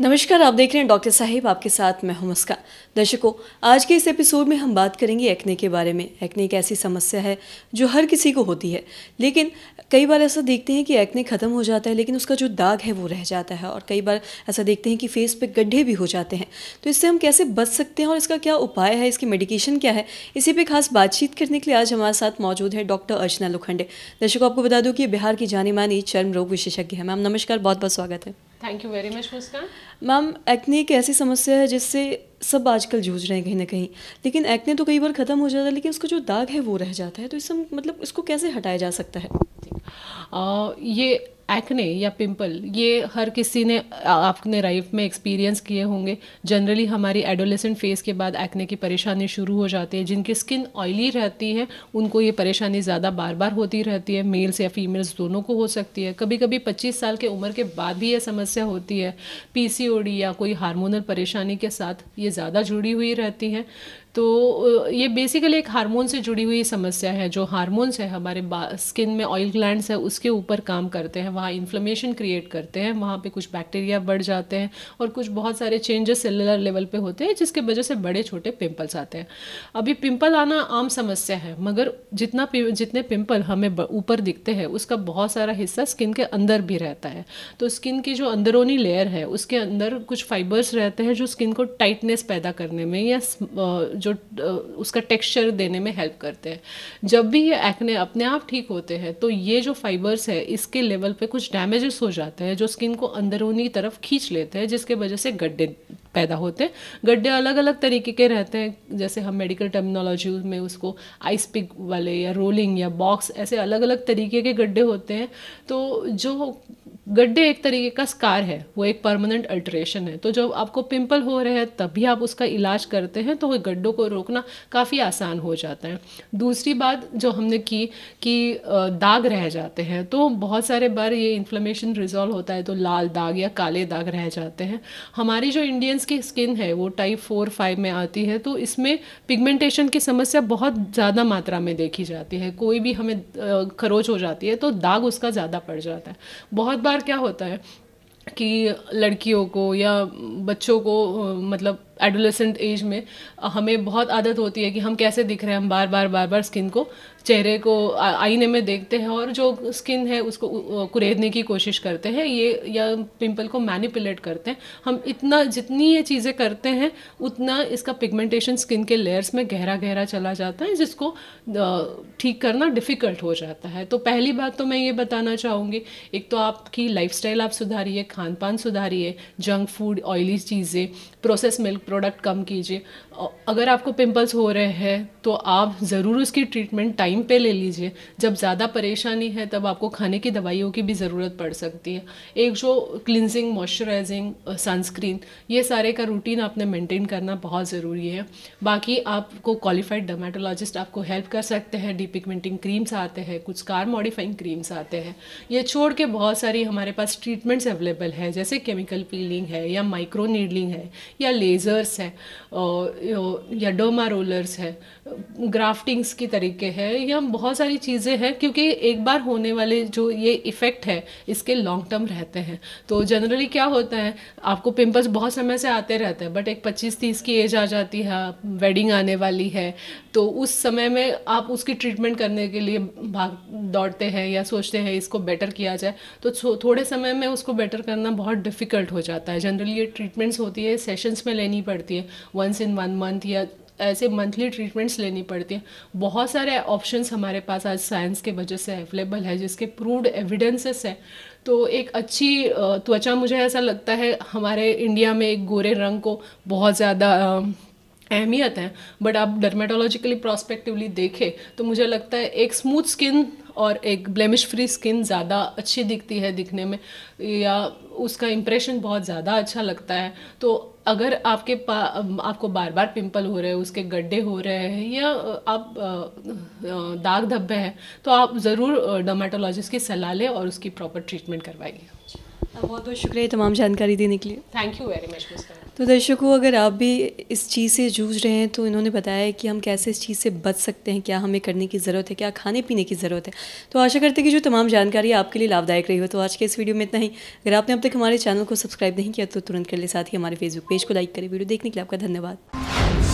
नमस्कार आप देख रहे हैं डॉक्टर साहिब आपके साथ मैं हूं मुस्का दर्शकों आज के इस एपिसोड में हम बात करेंगे एक्ने के बारे में एक्ने एक ऐसी समस्या है जो हर किसी को होती है लेकिन कई बार ऐसा देखते हैं कि एक्ने ख़त्म हो जाता है लेकिन उसका जो दाग है वो रह जाता है और कई बार ऐसा देखते हैं कि फेस पे गड्ढे भी हो जाते हैं तो इससे हम कैसे बच सकते हैं और इसका क्या उपाय है इसकी मेडिकेशन क्या है इसी पर खास बातचीत करने के लिए आज हमारे साथ मौजूद है डॉक्टर अर्चना लोखंडे दर्शकों आपको बता दूँ कि बिहार की जानी मानी चर्म रोग विशेषज्ञ है मैम नमस्कार बहुत बहुत स्वागत है thank you very much Muskan ma'am acne एक ऐसी समस्या है जिससे सब आजकल जूझ रहे हैं कहीं ना कहीं लेकिन एक्ने तो कई बार ख़त्म हो जाता है लेकिन उसका जो दाग है वो रह जाता है तो इससे मतलब इसको कैसे हटाया जा सकता है आ, ये एक्ने या पिंपल ये हर किसी ने आपने लाइफ में एक्सपीरियंस किए होंगे जनरली हमारी एडोलेसेंट फेज़ के बाद एक्ने की परेशानी शुरू हो जाती है जिनकी स्किन ऑयली रहती है उनको ये परेशानी ज़्यादा बार बार होती रहती है मेल्स या फीमेल्स दोनों को हो सकती है कभी कभी पच्चीस साल के उम्र के बाद भी यह समस्या होती है पी या कोई हारमोनल परेशानी के साथ ये ज़्यादा जुड़ी हुई रहती है तो ये बेसिकली एक हार्मोन से जुड़ी हुई समस्या है जो हार्मोन्स है हमारे स्किन में ऑयल ग्लैंड्स है उसके ऊपर काम करते हैं वहाँ इन्फ्लेमेशन क्रिएट करते हैं वहाँ पे कुछ बैक्टीरिया बढ़ जाते हैं और कुछ बहुत सारे चेंजेस सेलुलर लेवल पे होते हैं जिसके वजह से बड़े छोटे पिंपल्स आते हैं अभी पिंपल आना आम समस्या है मगर जितना जितने पिंपल हमें ऊपर दिखते हैं उसका बहुत सारा हिस्सा स्किन के अंदर भी रहता है तो स्किन की जो अंदरूनी लेयर है उसके अंदर कुछ फाइबर्स रहते हैं जो स्किन को टाइटनेस पैदा करने में या जो उसका टेक्सचर देने में हेल्प करते हैं जब भी ये एक्ने अपने आप ठीक होते हैं तो ये जो फाइबर्स है इसके लेवल पे पे कुछ डैमेजेस हो जाते हैं जो स्किन को अंदरूनी तरफ खींच लेते हैं जिसके वजह से गड्ढे पैदा होते हैं गड्ढे अलग अलग तरीके के रहते हैं जैसे हम मेडिकल टर्मिनोलॉजी में उसको आइस पिक वाले या रोलिंग या बॉक्स ऐसे अलग अलग तरीके के गड्ढे होते हैं तो जो गड्ढे एक तरीके का स्कार है वो एक परमानेंट अल्ट्रेशन है तो जब आपको पिंपल हो रहे हैं तब भी आप उसका इलाज करते हैं तो गड्ढों को रोकना काफ़ी आसान हो जाता है दूसरी बात जो हमने की कि दाग रह जाते हैं तो बहुत सारे बार ये इन्फ्लेमेशन रिजॉल्व होता है तो लाल दाग या काले दाग रह जाते हैं हमारी जो इंडियंस की स्किन है वो टाइप फोर फाइव में आती है तो इसमें पिगमेंटेशन की समस्या बहुत ज़्यादा मात्रा में देखी जाती है कोई भी हमें खरोच हो जाती है तो दाग उसका ज़्यादा पड़ जाता है बहुत बार बार क्या होता है कि लड़कियों को या बच्चों को मतलब एडोलेसेंट एज में हमें बहुत आदत होती है कि हम कैसे दिख रहे हैं हम बार बार बार बार स्किन को चेहरे को आईने में देखते हैं और जो स्किन है उसको कुरेदने की कोशिश करते हैं ये या पिंपल को मैनिपुलेट करते हैं हम इतना जितनी ये चीज़ें करते हैं उतना इसका पिगमेंटेशन स्किन के लेयर्स में गहरा गहरा चला जाता है जिसको ठीक करना डिफ़िकल्ट हो जाता है तो पहली बात तो मैं ये बताना चाहूँगी एक तो आपकी लाइफ आप सुधारिए खान पान सुधारिए जंक फूड ऑयली चीज़ें प्रोसेस मिल्क प्रोडक्ट कम कीजिए अगर आपको पिंपल्स हो रहे हैं तो आप ज़रूर उसकी ट्रीटमेंट टाइम पे ले लीजिए जब ज़्यादा परेशानी है तब आपको खाने की दवाइयों की भी ज़रूरत पड़ सकती है एक जो क्लिनजिंग मॉइस्चराइजिंग सनस्क्रीन ये सारे का रूटीन आपने मेंटेन करना बहुत ज़रूरी है बाकी आपको क्वालिफाइड डर्माटोलॉजिस्ट आपको हेल्प कर सकते हैं डीपिगमेंटिंग क्रीम्स आते हैं कुछ कार मॉडिफाइंग क्रीम्स आते हैं ये छोड़ के बहुत सारी हमारे पास ट्रीटमेंट्स अवेलेबल है जैसे केमिकल पीलिंग है या माइक्रो नीडलिंग है या लेज़र रोलर्स हैं या डोमा रोलर्स है ग्राफ्टिंग्स की तरीके हैं या बहुत सारी चीज़ें हैं क्योंकि एक बार होने वाले जो ये इफ़ेक्ट है इसके लॉन्ग टर्म रहते हैं तो जनरली क्या होता है आपको पिम्पल्स बहुत समय से आते रहते हैं बट एक पच्चीस तीस की एज आ जाती है वेडिंग आने वाली है तो उस समय में आप उसकी ट्रीटमेंट करने के लिए भाग दौड़ते हैं या सोचते हैं इसको बेटर किया जाए तो थोड़े समय में उसको बेटर करना बहुत डिफ़िकल्ट हो जाता है जनरली ये ट्रीटमेंट्स होती है सेशंस में लेनी पड़ती है वंस इन वन मंथ या ऐसे मंथली ट्रीटमेंट्स लेनी पड़ती हैं बहुत सारे ऑप्शंस हमारे पास आज साइंस के वजह से अवेलेबल है जिसके प्रूवड एविडेंसेस हैं तो एक अच्छी त्वचा मुझे ऐसा लगता है हमारे इंडिया में एक गोरे रंग को बहुत ज़्यादा अहमियत हैं बट आप डर्मेटोलॉजिकली प्रोस्पेक्टिवली देखें तो मुझे लगता है एक स्मूथ स्किन और एक ब्लेमिश फ्री स्किन ज़्यादा अच्छी दिखती है दिखने में या उसका इम्प्रेशन बहुत ज़्यादा अच्छा लगता है तो अगर आपके पा आपको बार बार पिंपल हो रहे हैं उसके गड्ढे हो रहे हैं या आप दाग धब्बे हैं तो आप ज़रूर डर्माटोलॉजिस्ट की सलाह लें और उसकी प्रॉपर ट्रीटमेंट करवाइए बहुत बहुत शुक्रिया तमाम जानकारी देने के लिए थैंक यू वेरी मच तो दर्शकों अगर आप भी इस चीज़ से जूझ रहे हैं तो इन्होंने बताया है कि हम कैसे इस चीज़ से बच सकते हैं क्या हमें करने की ज़रूरत है क्या खाने पीने की ज़रूरत है तो आशा करते हैं कि जो तमाम जानकारी आपके लिए लाभदायक रही हो तो आज के इस वीडियो में इतना ही अगर आपने अब तक हमारे चैनल को सब्सक्राइब नहीं किया तो तुरंत कर ले साथ ही हमारे फेसबुक पेज को लाइक करें वीडियो देखने के लिए आपका धन्यवाद